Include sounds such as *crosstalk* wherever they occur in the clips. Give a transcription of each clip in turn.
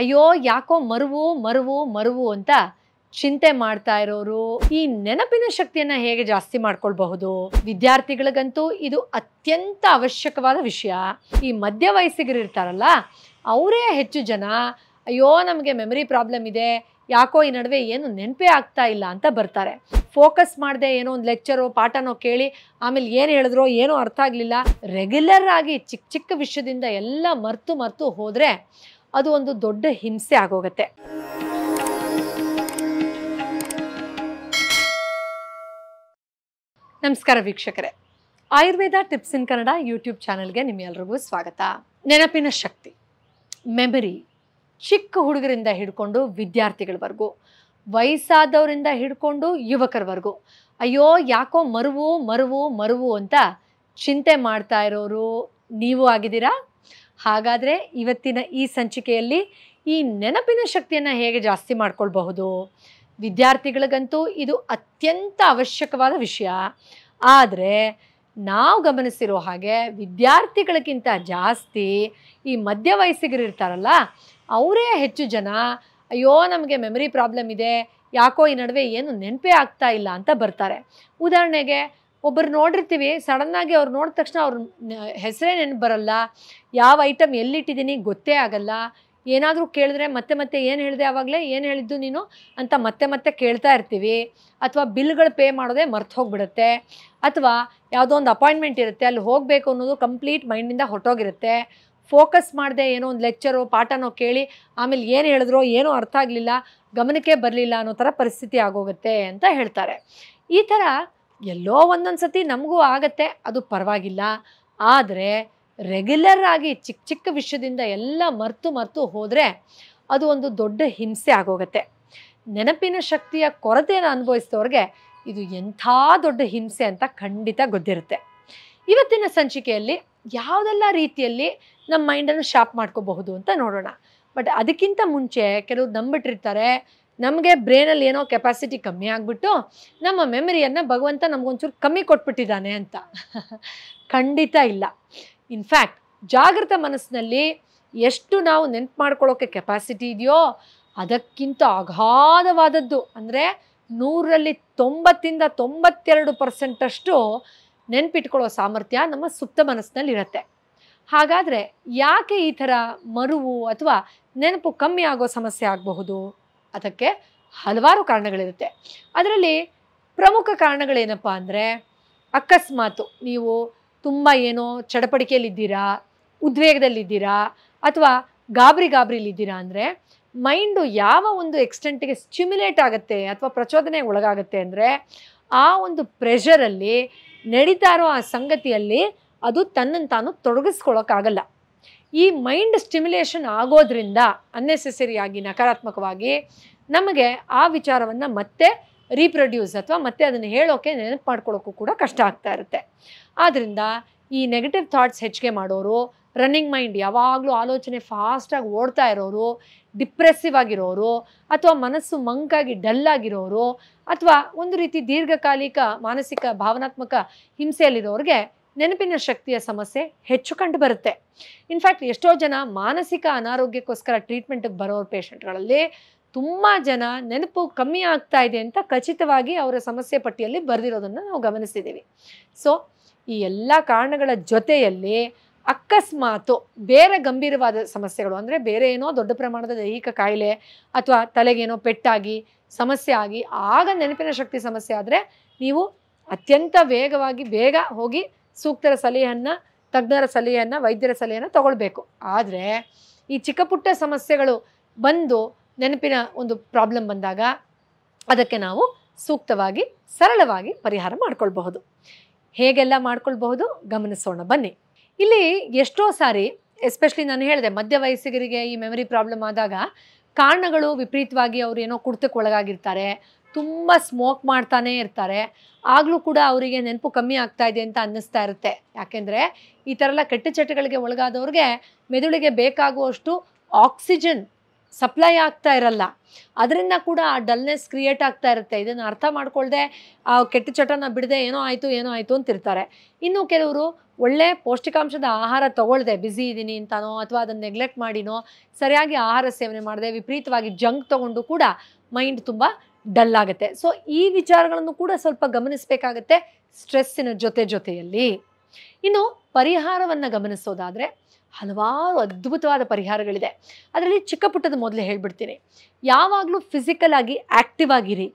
ಅಯ್ಯೋ ಯಾಕೋ ಮರುವು ಮರುವು ಮರುವು ಅಂತ ಚಿಂತೆ ಮಾಡ್ತಾ ಇರೋರು ಈ ನೆನಪಿನ ಶಕ್ತಿಯನ್ನು ಹೇಗೆ ಜಾಸ್ತಿ ಮಾಡ್ಕೊಳ್ಬಹುದು ವಿದ್ಯಾರ್ಥಿಗಳಿಗಂತೂ ಇದು ಅತ್ಯಂತ ಅವಶ್ಯಕವಾದ ವಿಷಯ ಈ ಮಧ್ಯ ವಯಸ್ಸಿಗರು ಇರ್ತಾರಲ್ಲ ಅವರೇ ಹೆಚ್ಚು ಜನ ಅಯ್ಯೋ ನಮಗೆ ಮೆಮರಿ ಪ್ರಾಬ್ಲಮ್ ಇದೆ ಯಾಕೋ ಈ ನಡುವೆ ಏನು ನೆನಪೇ ಆಗ್ತಾ ಇಲ್ಲ ಅಂತ ಬರ್ತಾರೆ ಫೋಕಸ್ ಮಾಡದೆ ಏನೋ ಒಂದು ಲೆಕ್ಚರೋ ಪಾಠನೋ ಕೇಳಿ ಆಮೇಲೆ ಏನು ಹೇಳಿದ್ರೋ ಏನೂ ಅರ್ಥ ಆಗಲಿಲ್ಲ ರೆಗ್ಯುಲರ್ ಆಗಿ ಚಿಕ್ಕ ಚಿಕ್ಕ ವಿಷಯದಿಂದ ಎಲ್ಲ ಮರ್ತು ಮರ್ತು ಹೋದರೆ ಅದು ಒಂದು ದೊಡ್ಡ ಹಿಂಸೆ ಆಗೋಗತ್ತೆ ನಮಸ್ಕಾರ ವೀಕ್ಷಕರೇ Ayurveda tips in Kannada YouTube ಚಾನಲ್ಗೆ ನಿಮ್ಮೆಲ್ರಿಗೂ ಸ್ವಾಗತ ನೆನಪಿನ ಶಕ್ತಿ ಮೆಮರಿ ಚಿಕ್ಕ ಹುಡುಗರಿಂದ ಹಿಡ್ಕೊಂಡು ವಿದ್ಯಾರ್ಥಿಗಳವರೆಗೂ ವಯಸ್ಸಾದವರಿಂದ ಹಿಡ್ಕೊಂಡು ಯುವಕರವರೆಗೂ ಅಯ್ಯೋ ಯಾಕೋ ಮರುವು ಮರುವು ಮರುವು ಅಂತ ಚಿಂತೆ ಮಾಡ್ತಾ ಇರೋರು ನೀವು ಆಗಿದ್ದೀರಾ ಹಾಗಾದರೆ ಇವತ್ತಿನ ಈ ಸಂಚಿಕೆಯಲ್ಲಿ ಈ ನೆನಪಿನ ಶಕ್ತಿಯನ್ನು ಹೇಗೆ ಜಾಸ್ತಿ ಮಾಡ್ಕೊಳ್ಬಹುದು ವಿದ್ಯಾರ್ಥಿಗಳಿಗಂತೂ ಇದು ಅತ್ಯಂತ ಅವಶ್ಯಕವಾದ ವಿಷಯ ಆದರೆ ನಾವು ಗಮನಿಸಿರೋ ಹಾಗೆ ವಿದ್ಯಾರ್ಥಿಗಳಿಗಿಂತ ಜಾಸ್ತಿ ಈ ಮಧ್ಯ ವಯಸ್ಸಿಗರು ಇರ್ತಾರಲ್ಲ ಅವರೇ ಹೆಚ್ಚು ಜನ ಅಯ್ಯೋ ನಮಗೆ ಮೆಮರಿ ಪ್ರಾಬ್ಲಮ್ ಇದೆ ಯಾಕೋ ಈ ನಡುವೆ ಏನು ನೆನಪೇ ಆಗ್ತಾ ಇಲ್ಲ ಅಂತ ಬರ್ತಾರೆ ಉದಾಹರಣೆಗೆ ಒಬ್ಬರು ನೋಡಿರ್ತೀವಿ ಸಡನ್ನಾಗಿ ಅವ್ರು ನೋಡಿದ ತಕ್ಷಣ ಅವ್ರ ಹೆಸರೇ ನೆನಪು ಬರಲ್ಲ ಯಾವ ಐಟಮ್ ಎಲ್ಲಿಟ್ಟಿದ್ದೀನಿ ಗೊತ್ತೇ ಆಗಲ್ಲ ಏನಾದರೂ ಕೇಳಿದ್ರೆ ಮತ್ತೆ ಮತ್ತೆ ಏನು ಹೇಳಿದೆ ಆವಾಗಲೇ ಏನು ಹೇಳಿದ್ದು ನೀನು ಅಂತ ಮತ್ತೆ ಮತ್ತೆ ಕೇಳ್ತಾ ಇರ್ತೀವಿ ಅಥವಾ ಬಿಲ್ಗಳು ಪೇ ಮಾಡೋದೇ ಮರ್ತು ಹೋಗ್ಬಿಡುತ್ತೆ ಅಥವಾ ಯಾವುದೋ ಒಂದು ಅಪಾಯಿಂಟ್ಮೆಂಟ್ ಇರುತ್ತೆ ಅಲ್ಲಿ ಹೋಗಬೇಕು ಅನ್ನೋದು ಕಂಪ್ಲೀಟ್ ಮೈಂಡಿಂದ ಹೊಟ್ಟೋಗಿರುತ್ತೆ ಫೋಕಸ್ ಮಾಡಿದೆ ಏನೋ ಒಂದು ಲೆಕ್ಚರು ಪಾಠನೋ ಕೇಳಿ ಆಮೇಲೆ ಏನು ಹೇಳಿದ್ರೋ ಏನೂ ಅರ್ಥ ಆಗಲಿಲ್ಲ ಗಮನಕ್ಕೆ ಬರಲಿಲ್ಲ ಅನ್ನೋ ಥರ ಪರಿಸ್ಥಿತಿ ಆಗೋಗುತ್ತೆ ಅಂತ ಹೇಳ್ತಾರೆ ಈ ಥರ ಎಲ್ಲೋ ಒಂದೊಂದು ಸತಿ ನಮಗೂ ಆಗತ್ತೆ ಅದು ಪರವಾಗಿಲ್ಲ ಆದರೆ ರೆಗ್ಯುಲರ್ ಆಗಿ ಚಿಕ್ಕ ಚಿಕ್ಕ ವಿಷಯದಿಂದ ಎಲ್ಲ ಮರ್ತು ಮರ್ತು ಹೋದರೆ ಅದು ಒಂದು ದೊಡ್ಡ ಹಿಂಸೆ ಆಗೋಗತ್ತೆ ನೆನಪಿನ ಶಕ್ತಿಯ ಕೊರತೆಯನ್ನು ಅನುಭವಿಸಿದವ್ರಿಗೆ ಇದು ಎಂಥ ದೊಡ್ಡ ಹಿಂಸೆ ಅಂತ ಖಂಡಿತ ಗೊತ್ತಿರುತ್ತೆ ಇವತ್ತಿನ ಸಂಚಿಕೆಯಲ್ಲಿ ಯಾವುದೆಲ್ಲ ರೀತಿಯಲ್ಲಿ ನಮ್ಮ ಮೈಂಡನ್ನು ಶಾಪ್ ಮಾಡ್ಕೋಬಹುದು ಅಂತ ನೋಡೋಣ ಬಟ್ ಅದಕ್ಕಿಂತ ಮುಂಚೆ ಕೆಲವರು ನಂಬಿಟ್ಟಿರ್ತಾರೆ ನಮಗೆ ಬ್ರೇನಲ್ಲಿ ಏನೋ ಕೆಪಾಸಿಟಿ ಕಮ್ಮಿ ಆಗಿಬಿಟ್ಟು ನಮ್ಮ ಮೆಮರಿಯನ್ನು ಭಗವಂತ ನಮಗೊಂಚೂರು ಕಮ್ಮಿ ಕೊಟ್ಬಿಟ್ಟಿದ್ದಾನೆ ಅಂತ ಖಂಡಿತ ಇಲ್ಲ ಇನ್ಫ್ಯಾಕ್ಟ್ ಜಾಗೃತ ಮನಸ್ಸಿನಲ್ಲಿ ಎಷ್ಟು ನಾವು ನೆನ್ಪು ಮಾಡ್ಕೊಳ್ಳೋಕ್ಕೆ ಕೆಪಾಸಿಟಿ ಇದೆಯೋ ಅದಕ್ಕಿಂತ ಅಗಾಧವಾದದ್ದು ಅಂದರೆ ನೂರರಲ್ಲಿ ತೊಂಬತ್ತಿಂದ ತೊಂಬತ್ತೆರಡು ಪರ್ಸೆಂಟಷ್ಟು ನೆನ್ಪಿಟ್ಕೊಳ್ಳೋ ಸಾಮರ್ಥ್ಯ ನಮ್ಮ ಸುಪ್ತ ಮನಸ್ಸಿನಲ್ಲಿ ಇರುತ್ತೆ ಹಾಗಾದರೆ ಯಾಕೆ ಈ ಥರ ಮರುವು ಅಥವಾ ನೆನಪು ಕಮ್ಮಿ ಆಗೋ ಸಮಸ್ಯೆ ಆಗಬಹುದು ಅದಕ್ಕೆ ಹಲವಾರು ಕಾರಣಗಳಿರುತ್ತೆ ಅದರಲ್ಲಿ ಪ್ರಮುಖ ಕಾರಣಗಳೇನಪ್ಪ ಅಂದರೆ ಅಕಸ್ಮಾತು ನೀವು ತುಂಬ ಏನೋ ಚಡಪಡಿಕೆಯಲ್ಲಿದ್ದೀರಾ ಉದ್ವೇಗದಲ್ಲಿದ್ದೀರಾ ಅಥವಾ ಗಾಬರಿ ಗಾಬರಿಲಿದ್ದೀರಾ ಅಂದರೆ ಮೈಂಡು ಯಾವ ಒಂದು ಎಕ್ಸ್ಟೆಂಟಿಗೆ ಸ್ಟಿಮ್ಯುಲೇಟ್ ಆಗುತ್ತೆ ಅಥವಾ ಪ್ರಚೋದನೆ ಒಳಗಾಗುತ್ತೆ ಅಂದರೆ ಆ ಒಂದು ಪ್ರೆಷರಲ್ಲಿ ನಡೀತಾ ಇರೋ ಆ ಸಂಗತಿಯಲ್ಲಿ ಅದು ತನ್ನನ್ನು ತಾನು ತೊಡಗಿಸ್ಕೊಳ್ಳೋಕ್ಕಾಗಲ್ಲ ಈ ಮೈಂಡ್ ಸ್ಟಿಮ್ಯುಲೇಷನ್ ಆಗೋದ್ರಿಂದ ಅನ್ನೆಸೆಸರಿಯಾಗಿ ನಕಾರಾತ್ಮಕವಾಗಿ ನಮಗೆ ಆ ವಿಚಾರವನ್ನು ಮತ್ತೆ ರೀಪ್ರೊಡ್ಯೂಸ್ ಅಥವಾ ಮತ್ತೆ ಅದನ್ನು ಹೇಳೋಕ್ಕೆ ನೆನಪು ಮಾಡ್ಕೊಳ್ಳೋಕ್ಕೂ ಕೂಡ ಕಷ್ಟ ಆಗ್ತಾ ಇರುತ್ತೆ ಆದ್ದರಿಂದ ಈ ನೆಗೆಟಿವ್ ಥಾಟ್ಸ್ ಹೆಚ್ಚಿಗೆ ಮಾಡೋರು ರನ್ನಿಂಗ್ ಮೈಂಡ್ ಯಾವಾಗಲೂ ಆಲೋಚನೆ ಫಾಸ್ಟಾಗಿ ಓಡ್ತಾ ಇರೋರು ಡಿಪ್ರೆಸ್ಸಿವ್ ಆಗಿರೋರು ಅಥವಾ ಮನಸ್ಸು ಮಂಕಾಗಿ ಡಲ್ ಆಗಿರೋರು ಅಥವಾ ಒಂದು ರೀತಿ ದೀರ್ಘಕಾಲಿಕ ಮಾನಸಿಕ ಭಾವನಾತ್ಮಕ ಹಿಂಸೆಯಲ್ಲಿರೋರಿಗೆ ನೆನಪಿನ ಶಕ್ತಿಯ ಸಮಸ್ಯೆ ಹೆಚ್ಚು ಕಂಡು ಬರುತ್ತೆ ಇನ್ಫ್ಯಾಕ್ಟ್ ಎಷ್ಟೋ ಜನ ಮಾನಸಿಕ ಅನಾರೋಗ್ಯಕ್ಕೋಸ್ಕರ ಟ್ರೀಟ್ಮೆಂಟ್ಗೆ ಬರೋ ಪೇಷಂಟ್ಗಳಲ್ಲಿ ತುಂಬ ಜನ ನೆನಪು ಕಮ್ಮಿ ಆಗ್ತಾ ಇದೆ ಅಂತ ಖಚಿತವಾಗಿ ಅವರ ಸಮಸ್ಯೆ ಪಟ್ಟಿಯಲ್ಲಿ ಬರೆದಿರೋದನ್ನು ನಾವು ಗಮನಿಸಿದ್ದೀವಿ ಸೊ ಈ ಎಲ್ಲ ಕಾರಣಗಳ ಜೊತೆಯಲ್ಲಿ ಅಕಸ್ಮಾತು ಬೇರೆ ಗಂಭೀರವಾದ ಸಮಸ್ಯೆಗಳು ಅಂದರೆ ಬೇರೆ ಏನೋ ದೊಡ್ಡ ಪ್ರಮಾಣದ ದೈಹಿಕ ಕಾಯಿಲೆ ಅಥವಾ ತಲೆಗೇನೋ ಪೆಟ್ಟಾಗಿ ಸಮಸ್ಯೆ ಆಗಿ ಆಗ ನೆನಪಿನ ಶಕ್ತಿ ಸಮಸ್ಯೆ ಆದರೆ ನೀವು ಅತ್ಯಂತ ವೇಗವಾಗಿ ಬೇಗ ಹೋಗಿ ಸೂಕ್ತರ ಸಲಹೆಯನ್ನು ತಜ್ಞರ ಸಲಹೆಯನ್ನು ವೈದ್ಯರ ಸಲಹೆಯನ್ನು ತಗೊಳ್ಬೇಕು ಆದರೆ ಈ ಚಿಕ್ಕ ಪುಟ್ಟ ಸಮಸ್ಯೆಗಳು ಬಂದು ನೆನಪಿನ ಒಂದು ಪ್ರಾಬ್ಲಮ್ ಬಂದಾಗ ಅದಕ್ಕೆ ನಾವು ಸೂಕ್ತವಾಗಿ ಸರಳವಾಗಿ ಪರಿಹಾರ ಮಾಡಿಕೊಳ್ಬಹುದು ಹೇಗೆಲ್ಲ ಮಾಡ್ಕೊಳ್ಬಹುದು ಗಮನಿಸೋಣ ಬನ್ನಿ ಇಲ್ಲಿ ಎಷ್ಟೋ ಸಾರಿ ಎಸ್ಪೆಷಲಿ ನಾನು ಹೇಳಿದೆ ಮಧ್ಯ ವಯಸ್ಸಿಗರಿಗೆ ಈ ಮೆಮರಿ ಪ್ರಾಬ್ಲಮ್ ಆದಾಗ ಕಾರಣಗಳು ವಿಪರೀತವಾಗಿ ಅವರು ಏನೋ ಕುಡ್ತಕ್ಕೆ ಒಳಗಾಗಿರ್ತಾರೆ ತುಂಬ ಸ್ಮೋಕ್ ಮಾಡ್ತಾನೆ ಇರ್ತಾರೆ ಆಗಲೂ ಕೂಡ ಅವರಿಗೆ ನೆನಪು ಕಮ್ಮಿ ಆಗ್ತಾ ಇದೆ ಅಂತ ಅನ್ನಿಸ್ತಾ ಇರುತ್ತೆ ಯಾಕೆಂದರೆ ಈ ಥರ ಎಲ್ಲ ಕೆಟ್ಟ ಚಟಗಳಿಗೆ ಒಳಗಾದವ್ರಿಗೆ ಮೆದುಳಿಗೆ ಬೇಕಾಗುವಷ್ಟು ಆಕ್ಸಿಜನ್ ಸಪ್ಲೈ ಆಗ್ತಾ ಇರಲ್ಲ ಅದರಿಂದ ಕೂಡ ಆ ಡಲ್ನೆಸ್ ಕ್ರಿಯೇಟ್ ಆಗ್ತಾ ಇರುತ್ತೆ ಇದನ್ನು ಅರ್ಥ ಮಾಡ್ಕೊಳ್ಳದೆ ಆ ಕೆಟ್ಟ ಚಟನ ಬಿಡದೆ ಏನೋ ಆಯಿತು ಏನೋ ಆಯಿತು ಅಂತಿರ್ತಾರೆ ಇನ್ನು ಕೆಲವರು ಒಳ್ಳೆ ಪೌಷ್ಟಿಕಾಂಶದ ಆಹಾರ ತೊಗೊಳ್ದೆ ಬ್ಯುಸಿ ಇದ್ದೀನಿ ಅಂತಾನೋ ಅಥವಾ ಅದನ್ನು ನೆಗ್ಲೆಕ್ಟ್ ಮಾಡಿನೋ ಸರಿಯಾಗಿ ಆಹಾರ ಸೇವನೆ ಮಾಡಿದೆ ವಿಪರೀತವಾಗಿ ಜಂಕ್ ತೊಗೊಂಡು ಕೂಡ ಮೈಂಡ್ ತುಂಬ ಡಲ್ ಆಗುತ್ತೆ ಸೊ ಈ ವಿಚಾರಗಳನ್ನು ಕೂಡ ಸ್ವಲ್ಪ ಗಮನಿಸಬೇಕಾಗತ್ತೆ ಸ್ಟ್ರೆಸ್ಸಿನ ಜೊತೆ ಜೊತೆಯಲ್ಲಿ ಇನ್ನು ಪರಿಹಾರವನ್ನು ಗಮನಿಸೋದಾದರೆ ಹಲವಾರು ಅದ್ಭುತವಾದ ಪರಿಹಾರಗಳಿದೆ ಅದರಲ್ಲಿ ಚಿಕ್ಕ ಪುಟ್ಟದ ಮೊದಲು ಹೇಳ್ಬಿಡ್ತೀನಿ ಯಾವಾಗಲೂ ಫಿಸಿಕಲ್ ಆಗಿ ಆ್ಯಕ್ಟಿವ್ ಆಗಿರಿ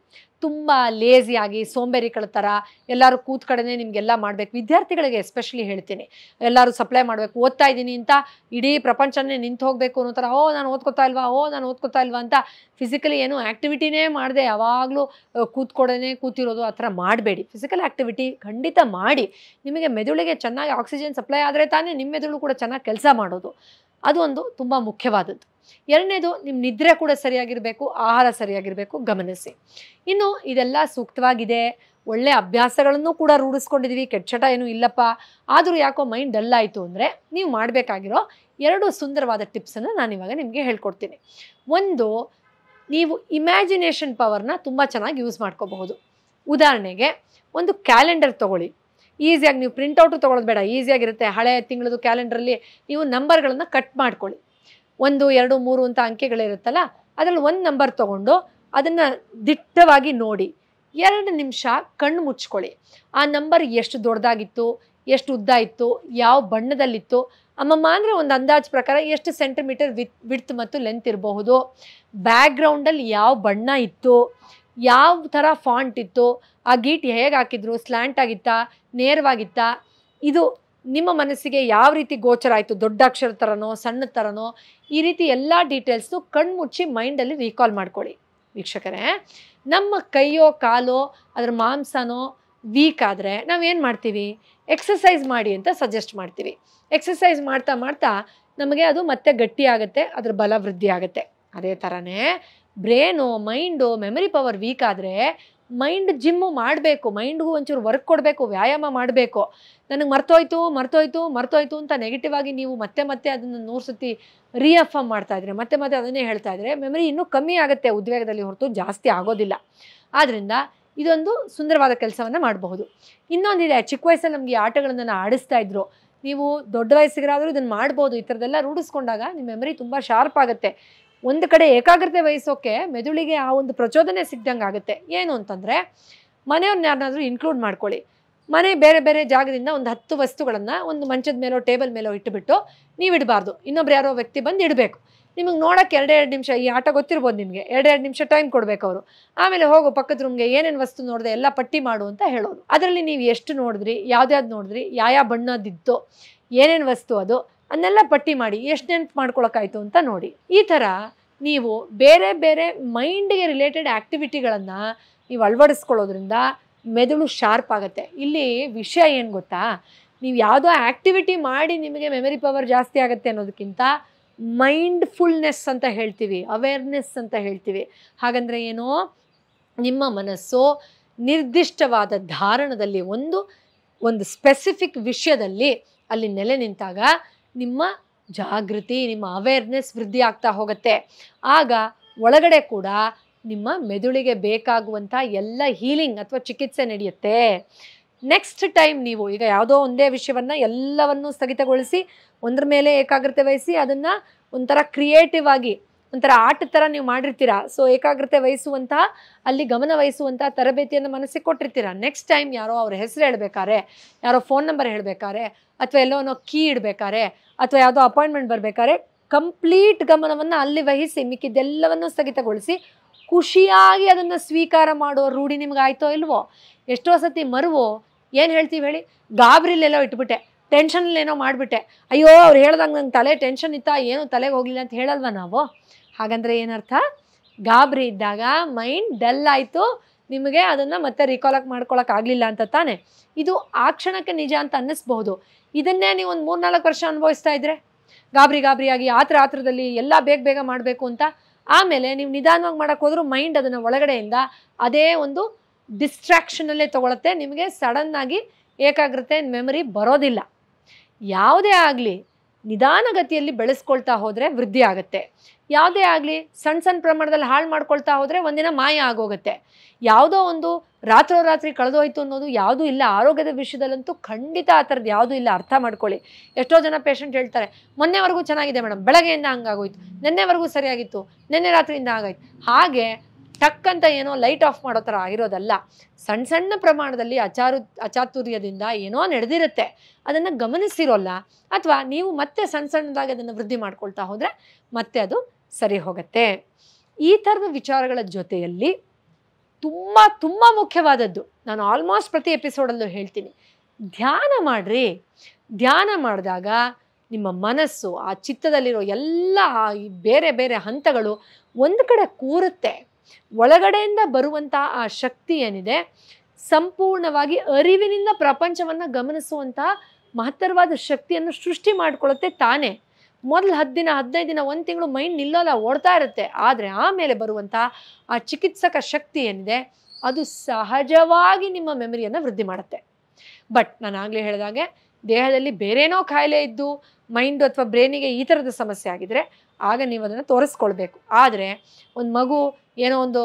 ತುಂಬ ಲೇಸಿಯಾಗಿ ಸೋಂಬೇರಿಗಳ ಥರ ಎಲ್ಲರೂ ಕೂತ್ ಕಡೆನೇ ನಿಮಗೆಲ್ಲ ಮಾಡಬೇಕು ವಿದ್ಯಾರ್ಥಿಗಳಿಗೆ ಎಸ್ಪೆಷಲಿ ಹೇಳ್ತೀನಿ ಎಲ್ಲರೂ ಸಪ್ಲೈ ಮಾಡಬೇಕು ಓದ್ತಾ ಇದ್ದೀನಿ ಅಂತ ಇಡೀ ಪ್ರಪಂಚನೇ ನಿಂತು ಹೋಗಬೇಕು ಅನ್ನೋ ಥರ ಓ ನಾನು ಓದ್ಕೋತಾ ಇಲ್ವಾ ಓ ನಾನು ಓದ್ಕೋತಾ ಇಲ್ವಾ ಅಂತ ಫಿಸಿಕಲಿ ಏನು ಆ್ಯಕ್ಟಿವಿಟಿನೇ ಮಾಡದೆ ಯಾವಾಗಲೂ ಕೂತ್ಕೊಡೇ ಕೂತಿರೋದು ಆ ಥರ ಮಾಡಬೇಡಿ ಫಿಸಿಕಲ್ ಆ್ಯಕ್ಟಿವಿಟಿ ಖಂಡಿತ ಮಾಡಿ ನಿಮಗೆ ಮೆದುಳಿಗೆ ಚೆನ್ನಾಗಿ ಆಕ್ಸಿಜನ್ ಸಪ್ಲೈ ಆದರೆ ತಾನೇ ನಿಮ್ಮ ಮೆದುಳು ಕೂಡ ಚೆನ್ನಾಗಿ ಕೆಲಸ ಮಾಡೋದು ಅದು ಒಂದು ತುಂಬ ಮುಖ್ಯವಾದದ್ದು ಎರಡನೇದು ನಿಮ್ಮ ನಿದ್ರೆ ಕೂಡ ಸರಿಯಾಗಿರಬೇಕು ಆಹಾರ ಸರಿಯಾಗಿರಬೇಕು ಗಮನಿಸಿ ಇನ್ನು ಇದೆಲ್ಲ ಸೂಕ್ತವಾಗಿದೆ ಒಳ್ಳೆ ಅಭ್ಯಾಸಗಳನ್ನು ಕೂಡ ರೂಢಿಸ್ಕೊಂಡಿದ್ದೀವಿ ಕೆಟ್ಟ ಚಟ ಏನೂ ಇಲ್ಲಪ್ಪ ಆದರೂ ಯಾಕೋ ಮೈಂಡ್ ಡಲ್ ಆಯಿತು ಅಂದರೆ ನೀವು ಮಾಡಬೇಕಾಗಿರೋ ಎರಡು ಸುಂದರವಾದ ಟಿಪ್ಸನ್ನು ಇವಾಗ ನಿಮಗೆ ಹೇಳ್ಕೊಡ್ತೀನಿ ಒಂದು ನೀವು ಇಮ್ಯಾಜಿನೇಷನ್ ಪವರ್ನ ತುಂಬ ಚೆನ್ನಾಗಿ ಯೂಸ್ ಮಾಡ್ಕೋಬಹುದು ಉದಾಹರಣೆಗೆ ಒಂದು ಕ್ಯಾಲೆಂಡರ್ ತೊಗೊಳ್ಳಿ ಈಸಿಯಾಗಿ ನೀವು ಪ್ರಿಂಟೌಟು ತೊಗೊಳ್ಳೋದು ಬೇಡ ಈಸಿಯಾಗಿರುತ್ತೆ ಹಳೆ ತಿಂಗಳದು ಕ್ಯಾಲೆಂಡರಲ್ಲಿ ನೀವು ನಂಬರ್ಗಳನ್ನು ಕಟ್ ಮಾಡ್ಕೊಳ್ಳಿ ಒಂದು ಎರಡು ಮೂರು ಅಂತ ಅಂಕೆಗಳಿರುತ್ತಲ್ಲ ಅದರಲ್ಲಿ ಒಂದು ನಂಬರ್ ತಗೊಂಡು ಅದನ್ನು ದಿಟ್ಟವಾಗಿ ನೋಡಿ ಎರಡು ನಿಮಿಷ ಕಣ್ಣು ಮುಚ್ಕೊಳ್ಳಿ ಆ ನಂಬರ್ ಎಷ್ಟು ದೊಡ್ಡದಾಗಿತ್ತು ಎಷ್ಟು ಉದ್ದ ಇತ್ತು ಯಾವ ಬಣ್ಣದಲ್ಲಿತ್ತು ಅಮ್ಮಮ್ಮ ಅಂದರೆ ಒಂದು ಅಂದಾಜು ಪ್ರಕಾರ ಎಷ್ಟು ಸೆಂಟಿಮೀಟರ್ ವಿತ್ ವಿಡ್ತ್ ಮತ್ತು ಲೆಂತ್ ಇರಬಹುದು ಬ್ಯಾಕ್ಗ್ರೌಂಡಲ್ಲಿ ಯಾವ ಬಣ್ಣ ಇತ್ತು ಯಾವ ಥರ ಫಾಂಟ್ ಇತ್ತು ಆ ಗೀಟ್ ಹೇಗೆ ಹಾಕಿದ್ರು ಸ್ಲ್ಯಾಂಟ್ ಆಗಿತ್ತಾ ನೇರವಾಗಿತ್ತಾ ಇದು ನಿಮ್ಮ ಮನಸ್ಸಿಗೆ ಯಾವ ರೀತಿ ಗೋಚರ ಆಯಿತು ದೊಡ್ಡ ಅಕ್ಷರ ಥರನೋ ಸಣ್ಣ ಥರನೋ ಈ ರೀತಿ ಎಲ್ಲ ಡೀಟೇಲ್ಸ್ನು ಕಣ್ಮುಚ್ಚಿ ಮೈಂಡಲ್ಲಿ ರೀಕಾಲ್ ಮಾಡ್ಕೊಳ್ಳಿ ವೀಕ್ಷಕರೇ ನಮ್ಮ ಕೈಯೋ ಕಾಲೋ ಅದರ ಮಾಂಸನೋ ವೀಕ್ ಆದರೆ ನಾವೇನು ಮಾಡ್ತೀವಿ ಎಕ್ಸಸೈಸ್ ಮಾಡಿ ಅಂತ ಸಜೆಸ್ಟ್ ಮಾಡ್ತೀವಿ ಎಕ್ಸಸೈಸ್ ಮಾಡ್ತಾ ಮಾಡ್ತಾ ನಮಗೆ ಅದು ಮತ್ತೆ ಗಟ್ಟಿ ಆಗುತ್ತೆ ಅದ್ರ ಬಲ ವೃದ್ಧಿ ಆಗುತ್ತೆ ಅದೇ ಥರನೇ brain mind memory power weak ಆದರೆ ಮೈಂಡ್ ಜಿಮ್ಮು ಮಾಡಬೇಕು ಮೈಂಡ್ಗೂ ಒಂಚೂರು ವರ್ಕ್ ಕೊಡಬೇಕು ವ್ಯಾಯಾಮ ಮಾಡಬೇಕು ನನಗೆ ಮರ್ತೋಯ್ತು ಮರ್ತೋಯ್ತು ಮರ್ತೋಯ್ತು ಅಂತ ನೆಗೆಟಿವ್ ಆಗಿ ನೀವು ಮತ್ತೆ ಮತ್ತೆ ಅದನ್ನು ನೂರು ಸತಿ ರಿಅಫರ್ಮ್ ಮಾಡ್ತಾ ಇದ್ರೆ ಮತ್ತೆ ಮತ್ತೆ ಅದನ್ನೇ ಹೇಳ್ತಾ ಇದ್ರೆ ಮೆಮರಿ ಇನ್ನೂ ಕಮ್ಮಿ ಆಗುತ್ತೆ ಉದ್ವೇಗದಲ್ಲಿ ಹೊರತು ಜಾಸ್ತಿ ಆಗೋದಿಲ್ಲ ಆದ್ದರಿಂದ ಇದೊಂದು ಸುಂದರವಾದ ಕೆಲಸವನ್ನು ಮಾಡಬಹುದು ಇನ್ನೊಂದಿದೆ ಚಿಕ್ಕ ವಯಸ್ಸಲ್ಲಿ ನಮಗೆ ಆಟಗಳನ್ನು ಆಡಿಸ್ತಾ ಇದ್ರು ನೀವು ದೊಡ್ಡ ವಯಸ್ಸಿಗರಾದರೂ ಇದನ್ನು ಮಾಡ್ಬೋದು ಈ ಥರದ್ದೆಲ್ಲ ರೂಢಿಸ್ಕೊಂಡಾಗ ನಿಮ್ಮ ಮೆಮರಿ ತುಂಬ ಶಾರ್ಪ್ ಆಗುತ್ತೆ ಒಂದು ಕಡೆ ಏಕಾಗ್ರತೆ ವಹಿಸೋಕೆ ಮೆದುಳಿಗೆ ಆ ಒಂದು ಪ್ರಚೋದನೆ ಸಿಗ್ದಂಗೆ ಆಗುತ್ತೆ ಏನು ಅಂತಂದರೆ ಮನೆಯವ್ರನ್ನ ಯಾರನ್ನಾದರೂ ಇನ್ಕ್ಲೂಡ್ ಮಾಡ್ಕೊಳ್ಳಿ ಮನೆ ಬೇರೆ ಬೇರೆ ಜಾಗದಿಂದ ಒಂದು ಹತ್ತು ವಸ್ತುಗಳನ್ನು ಒಂದು ಮಂಚದ ಮೇಲೋ ಟೇಬಲ್ ಮೇಲೋ ಇಟ್ಟುಬಿಟ್ಟು ನೀವು ಇಡಬಾರ್ದು ಇನ್ನೊಬ್ರು ಯಾರೋ ವ್ಯಕ್ತಿ ಬಂದು ಇಡಬೇಕು ನಿಮಗೆ ನೋಡೋಕ್ಕೆ ಎರಡೆರಡು ನಿಮಿಷ ಈ ಆಟ ಗೊತ್ತಿರ್ಬೋದು ನಿಮಗೆ ಎರಡೆರಡು ನಿಮಿಷ ಟೈಮ್ ಕೊಡಬೇಕು ಅವರು ಆಮೇಲೆ ಹೋಗು ಪಕ್ಕದ ರೂಮ್ಗೆ ಏನೇನು ವಸ್ತು ನೋಡಿದೆ ಎಲ್ಲ ಪಟ್ಟಿ ಮಾಡು ಅಂತ ಹೇಳೋದು ಅದರಲ್ಲಿ ನೀವು ಎಷ್ಟು ನೋಡಿದ್ರಿ ಯಾವ್ದು ನೋಡಿದ್ರಿ ಯಾವ ಯಾವ ಬಣ್ಣದಿತ್ತು ಏನೇನು ವಸ್ತು ಅದು ಅದನ್ನೆಲ್ಲ ಪಟ್ಟಿ ಮಾಡಿ ಎಷ್ಟು ನೆನಪು ಮಾಡ್ಕೊಳಕ್ಕಾಯಿತು ಅಂತ ನೋಡಿ ಈ ಥರ ನೀವು ಬೇರೆ ಬೇರೆ ಮೈಂಡ್ಗೆ ರಿಲೇಟೆಡ್ ಆ್ಯಕ್ಟಿವಿಟಿಗಳನ್ನು ನೀವು ಅಳವಡಿಸ್ಕೊಳ್ಳೋದ್ರಿಂದ ಮೆದುಳು ಶಾರ್ಪ್ ಆಗುತ್ತೆ ಇಲ್ಲಿ ವಿಷಯ ಏನು ಗೊತ್ತಾ ನೀವು ಯಾವುದೋ ಆ್ಯಕ್ಟಿವಿಟಿ ಮಾಡಿ ನಿಮಗೆ ಮೆಮರಿ ಪವರ್ ಜಾಸ್ತಿ ಆಗುತ್ತೆ ಅನ್ನೋದಕ್ಕಿಂತ ಮೈಂಡ್ಫುಲ್ನೆಸ್ ಅಂತ ಹೇಳ್ತೀವಿ ಅವೇರ್ನೆಸ್ ಅಂತ ಹೇಳ್ತೀವಿ ಹಾಗಂದರೆ ಏನು ನಿಮ್ಮ ಮನಸ್ಸು ನಿರ್ದಿಷ್ಟವಾದ ಧಾರಣದಲ್ಲಿ ಒಂದು ಒಂದು ಸ್ಪೆಸಿಫಿಕ್ ವಿಷಯದಲ್ಲಿ ಅಲ್ಲಿ ನೆಲೆ ನಿಂತಾಗ ನಿಮ್ಮ ಜಾಗೃತಿ ನಿಮ್ಮ ಅವೇರ್ನೆಸ್ ವೃದ್ಧಿ ಆಗ್ತಾ ಹೋಗುತ್ತೆ ಆಗ ಒಳಗಡೆ ಕೂಡ ನಿಮ್ಮ ಮೆದುಳಿಗೆ ಬೇಕಾಗುವಂಥ ಎಲ್ಲ ಹೀಲಿಂಗ್ ಅಥವಾ ಚಿಕಿತ್ಸೆ ನಡೆಯುತ್ತೆ ನೆಕ್ಸ್ಟ್ ಟೈಮ್ ನೀವು ಈಗ ಯಾವುದೋ ಒಂದೇ ವಿಷಯವನ್ನು ಎಲ್ಲವನ್ನು ಸ್ಥಗಿತಗೊಳಿಸಿ ಒಂದ್ರ ಮೇಲೆ ಏಕಾಗ್ರತೆ ವಹಿಸಿ ಅದನ್ನು ಒಂಥರ ಕ್ರಿಯೇಟಿವ್ ಆಗಿ ಒಂಥರ ಆಟ ಥರ ನೀವು ಮಾಡಿರ್ತೀರಾ ಸೊ ಏಕಾಗ್ರತೆ ವಹಿಸುವಂತಹ ಅಲ್ಲಿ ಗಮನ ವಹಿಸುವಂತಹ ತರಬೇತಿಯನ್ನು ಮನಸ್ಸಿಗೆ ಕೊಟ್ಟಿರ್ತೀರಾ ನೆಕ್ಸ್ಟ್ ಟೈಮ್ ಯಾರೋ ಅವ್ರ ಹೆಸರು ಹೇಳಬೇಕಾರೆ ಯಾರೋ ಫೋನ್ ನಂಬರ್ ಹೇಳ್ಬೇಕಾರೆ ಅಥವಾ ಎಲ್ಲೋ ಅನ್ನೋ ಕೀ ಇಡಬೇಕಾರೆ ಅಥವಾ ಯಾವುದೋ ಅಪಾಯಿಂಟ್ಮೆಂಟ್ ಬರಬೇಕಾದ್ರೆ ಕಂಪ್ಲೀಟ್ ಗಮನವನ್ನು ಅಲ್ಲಿ ವಹಿಸಿ ಮಿಕ್ಕಿದ್ದೆಲ್ಲವನ್ನು ಸ್ಥಗಿತಗೊಳಿಸಿ ಖುಷಿಯಾಗಿ ಅದನ್ನು ಸ್ವೀಕಾರ ಮಾಡೋ ರೂಢಿ ನಿಮ್ಗೆ ಆಯಿತೋ ಇಲ್ವೋ ಎಷ್ಟೋ ಸತಿ ಮರುವೋ ಏನು ಹೇಳ್ತೀವಿ ಹೇಳಿ ಗಾಬರಿಲೆಲ್ಲೋ ಇಟ್ಬಿಟ್ಟೆ ಟೆನ್ಷನ್ಲೇನೋ ಮಾಡಿಬಿಟ್ಟೆ ಅಯ್ಯೋ ಅವ್ರು ಹೇಳ್ದಂಗೆ ನಂಗೆ ತಲೆ ಟೆನ್ಷನ್ ಇತ್ತಾ ಏನು ತಲೆಗೆ ಹೋಗಲಿಲ್ಲ ಅಂತ ಹೇಳಲ್ವ ನಾವು ಹಾಗಂದರೆ ಏನರ್ಥ ಗಾಬರಿ ಇದ್ದಾಗ ಮೈಂಡ್ ಡಲ್ ಆಯಿತು ನಿಮಗೆ ಅದನ್ನು ಮತ್ತೆ ರಿಕಾಲಕ್ ಮಾಡ್ಕೊಳಕ್ ಆಗಲಿಲ್ಲ ಅಂತ ತಾನೆ ಇದು ಆ ಕ್ಷಣಕ್ಕೆ ನಿಜ ಅಂತ ಅನ್ನಿಸ್ಬಹುದು ಇದನ್ನೇ ನೀವು ಒಂದು ಮೂರ್ನಾಲ್ಕು ವರ್ಷ ಅನುಭವಿಸ್ತಾ ಇದ್ರೆ ಗಾಬರಿ ಗಾಬರಿಯಾಗಿ ಆತ್ರ ಆತ್ರದಲ್ಲಿ ಎಲ್ಲ ಬೇಗ ಬೇಗ ಮಾಡಬೇಕು ಅಂತ ಆಮೇಲೆ ನೀವು ನಿಧಾನವಾಗಿ ಮಾಡೋಕ್ಕೆ ಮೈಂಡ್ ಅದನ್ನು ಒಳಗಡೆಯಿಂದ ಅದೇ ಒಂದು ಡಿಸ್ಟ್ರಾಕ್ಷನಲ್ಲೇ ತೊಗೊಳತ್ತೆ ನಿಮಗೆ ಸಡನ್ನಾಗಿ ಏಕಾಗ್ರತೆ ಮೆಮರಿ ಬರೋದಿಲ್ಲ ಯಾವುದೇ ಆಗಲಿ ನಿಧಾನಗತಿಯಲ್ಲಿ ಬೆಳೆಸ್ಕೊಳ್ತಾ ಹೋದರೆ ವೃದ್ಧಿ ಆಗುತ್ತೆ ಯಾವುದೇ ಆಗಲಿ ಸಣ್ಣ ಸಣ್ಣ ಪ್ರಮಾಣದಲ್ಲಿ ಹಾಳು ಮಾಡ್ಕೊಳ್ತಾ ಹೋದರೆ ಒಂದಿನ ಮಾಯ ಆಗೋಗುತ್ತೆ ಯಾವುದೋ ಒಂದು ರಾತ್ರೋರಾತ್ರಿ ಕಳೆದೋಯ್ತು ಅನ್ನೋದು ಯಾವುದೂ ಇಲ್ಲ ಆರೋಗ್ಯದ ವಿಷಯದಲ್ಲಂತೂ ಖಂಡಿತ ಆ ಥರದ್ದು ಯಾವುದೂ ಇಲ್ಲ ಅರ್ಥ ಮಾಡ್ಕೊಳ್ಳಿ ಎಷ್ಟೋ ಜನ ಪೇಷಂಟ್ ಹೇಳ್ತಾರೆ ಮೊನ್ನೆವರೆಗೂ ಚೆನ್ನಾಗಿದೆ ಮೇಡಮ್ ಬೆಳಗ್ಗೆಯಿಂದ ಹಂಗಾಗೋಯ್ತು ನಿನ್ನೆವರೆಗೂ ಸರಿಯಾಗಿತ್ತು ನಿನ್ನೆ ರಾತ್ರಿಯಿಂದ ಹಾಗಾಯ್ತು ಹಾಗೆ ಟಕ್ ಅಂತ ಏನೋ ಲೈಟ್ ಆಫ್ ಮಾಡೋ ಥರ ಆಗಿರೋದಲ್ಲ ಸಣ್ಣ ಸಣ್ಣ ಪ್ರಮಾಣದಲ್ಲಿ ಅಚಾರು ಅಚಾತುರ್ಯದಿಂದ ಏನೋ ನಡೆದಿರುತ್ತೆ ಅದನ್ನು ಗಮನಿಸಿರೋಲ್ಲ ಅಥವಾ ನೀವು ಮತ್ತೆ ಸಣ್ಣ ಸಣ್ಣದಾಗಿ ಅದನ್ನು ವೃದ್ಧಿ ಮಾಡ್ಕೊಳ್ತಾ ಹೋದರೆ ಮತ್ತೆ ಅದು ಸರಿ ಹೋಗುತ್ತೆ ಈ ಥರದ ವಿಚಾರಗಳ ಜೊತೆಯಲ್ಲಿ ತುಂಬ ತುಂಬ ಮುಖ್ಯವಾದದ್ದು ನಾನು ಆಲ್ಮೋಸ್ಟ್ ಪ್ರತಿ ಎಪಿಸೋಡಲ್ಲೂ ಹೇಳ್ತೀನಿ ಧ್ಯಾನ ಮಾಡಿರಿ ಧ್ಯಾನ ಮಾಡಿದಾಗ ನಿಮ್ಮ ಮನಸ್ಸು ಆ ಚಿತ್ತದಲ್ಲಿರೋ ಎಲ್ಲ ಬೇರೆ ಬೇರೆ ಹಂತಗಳು ಒಂದು ಕಡೆ ಕೂರುತ್ತೆ ಒಳಗಡೆಯಿಂದ ಬರುವಂತಹ ಆ ಶಕ್ತಿ ಏನಿದೆ ಸಂಪೂರ್ಣವಾಗಿ ಅರಿವಿನಿಂದ ಪ್ರಪಂಚವನ್ನು ಗಮನಿಸುವಂತ ಮಹತ್ತರವಾದ ಶಕ್ತಿಯನ್ನು ಸೃಷ್ಟಿ ಮಾಡಿಕೊಳ್ಳುತ್ತೆ ತಾನೇ ಮೊದಲು ಹತ್ತು ದಿನ ಹದಿನೈದು ದಿನ ಒಂದು ತಿಂಗಳು ಮೈಂಡ್ ನಿಲ್ಲೋಲ್ಲ ಓಡ್ತಾ ಇರುತ್ತೆ ಆದರೆ ಆಮೇಲೆ ಬರುವಂತಹ ಆ ಚಿಕಿತ್ಸಕ ಶಕ್ತಿ ಏನಿದೆ ಅದು ಸಹಜವಾಗಿ ನಿಮ್ಮ ಮೆಮರಿಯನ್ನು ವೃದ್ಧಿ ಮಾಡುತ್ತೆ ಬಟ್ ನಾನು ಆಗಲೇ ಹೇಳಿದಾಗೆ ದೇಹದಲ್ಲಿ ಬೇರೇನೋ ಖಾಯಿಲೆ ಇದ್ದು ಮೈಂಡು ಅಥವಾ ಬ್ರೈನಿಗೆ ಈ ಥರದ ಸಮಸ್ಯೆ ಆಗಿದ್ರೆ ಆಗ ನೀವು ಅದನ್ನು ತೋರಿಸ್ಕೊಳ್ಬೇಕು ಆದರೆ ಒಂದು ಮಗು ಏನೋ ಒಂದು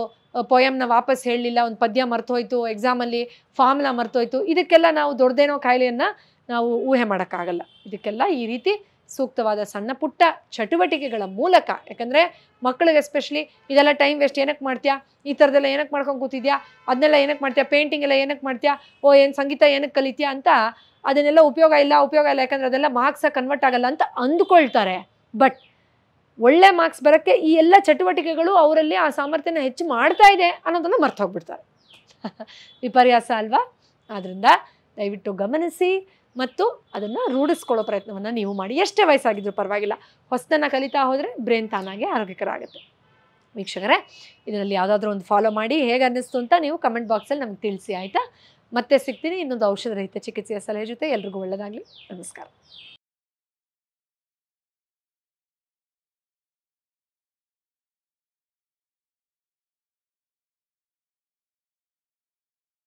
ಪೊಯಮ್ನ ವಾಪಸ್ ಹೇಳಲಿಲ್ಲ ಒಂದು ಪದ್ಯ ಮರ್ತೋಯ್ತು ಎಕ್ಸಾಮಲ್ಲಿ ಫಾರ್ಮ್ನ ಮರ್ತೋಯ್ತು ಇದಕ್ಕೆಲ್ಲ ನಾವು ದೊಡ್ಡದೇನೋ ಕಾಯಿಲೆಯನ್ನು ನಾವು ಊಹೆ ಮಾಡೋಕ್ಕಾಗಲ್ಲ ಇದಕ್ಕೆಲ್ಲ ಈ ರೀತಿ ಸೂಕ್ತವಾದ ಸಣ್ಣ ಪುಟ್ಟ ಚಟುವಟಿಕೆಗಳ ಮೂಲಕ ಯಾಕಂದರೆ ಮಕ್ಕಳಿಗೆ ಎಸ್ಪೆಷಲಿ ಇದೆಲ್ಲ ಟೈಮ್ ವೇಸ್ಟ್ ಏನಕ್ಕೆ ಮಾಡ್ತೀಯಾ ಈ ಥರದ್ದೆಲ್ಲ ಏನಕ್ಕೆ ಮಾಡ್ಕೊಂಡು ಕೂತಿದ್ಯಾ ಅದನ್ನೆಲ್ಲ ಏನಕ್ಕೆ ಮಾಡ್ತೀಯಾ ಪೇಂಟಿಂಗ್ ಎಲ್ಲ ಏನಕ್ಕೆ ಮಾಡ್ತೀಯಾ ಓ ಏನು ಸಂಗೀತ ಏನಕ್ಕೆ ಕಲಿತೀಯಾ ಅಂತ ಅದನ್ನೆಲ್ಲ ಉಪಯೋಗ ಇಲ್ಲ ಉಪಯೋಗ ಇಲ್ಲ ಯಾಕಂದರೆ ಅದೆಲ್ಲ ಮಾರ್ಕ್ಸ ಕನ್ವರ್ಟ್ ಆಗಲ್ಲ ಅಂತ ಅಂದುಕೊಳ್ತಾರೆ ಬಟ್ ಒಳ್ಳೆ ಮಾರ್ಕ್ಸ್ ಬರೋಕ್ಕೆ ಈ ಎಲ್ಲ ಚಟುವಟಿಕೆಗಳು ಅವರಲ್ಲಿ ಆ ಸಾಮರ್ಥ್ಯನ ಹೆಚ್ಚು ಮಾಡ್ತಾ ಇದೆ ಅನ್ನೋದನ್ನು ಮರ್ತೋಗ್ಬಿಡ್ತಾರೆ *laughs* ವಿಪರ್ಯಾಸ ಅಲ್ವಾ ಆದ್ದರಿಂದ ದಯವಿಟ್ಟು ಗಮನಿಸಿ ಮತ್ತು ಅದನ್ನು ರೂಢಿಸ್ಕೊಳ್ಳೋ ಪ್ರಯತ್ನವನ್ನು ನೀವು ಮಾಡಿ ಎಷ್ಟೇ ವಯಸ್ಸಾಗಿದ್ದರೂ ಪರವಾಗಿಲ್ಲ ಹೊಸದನ್ನು ಕಲಿತಾ ಹೋದರೆ ಬ್ರೇನ್ ತಾನಾಗೆ ಆರೋಗ್ಯಕರ ಆಗುತ್ತೆ ವೀಕ್ಷಕರೇ ಇದರಲ್ಲಿ ಯಾವುದಾದ್ರೂ ಒಂದು ಫಾಲೋ ಮಾಡಿ ಹೇಗೆ ಅನ್ನಿಸ್ತು ಅಂತ ನೀವು ಕಮೆಂಟ್ ಬಾಕ್ಸಲ್ಲಿ ನಮ್ಗೆ ತಿಳಿಸಿ ಆಯಿತಾ ಮತ್ತೆ ಸಿಗ್ತೀನಿ ಇನ್ನೊಂದು ಔಷಧ ರಹಿತ ಚಿಕಿತ್ಸೆಯ ಸಲಹೆ ಜೊತೆ ಎಲ್ರಿಗೂ ಒಳ್ಳೆಯದಾಗಲಿ ನಮಸ್ಕಾರ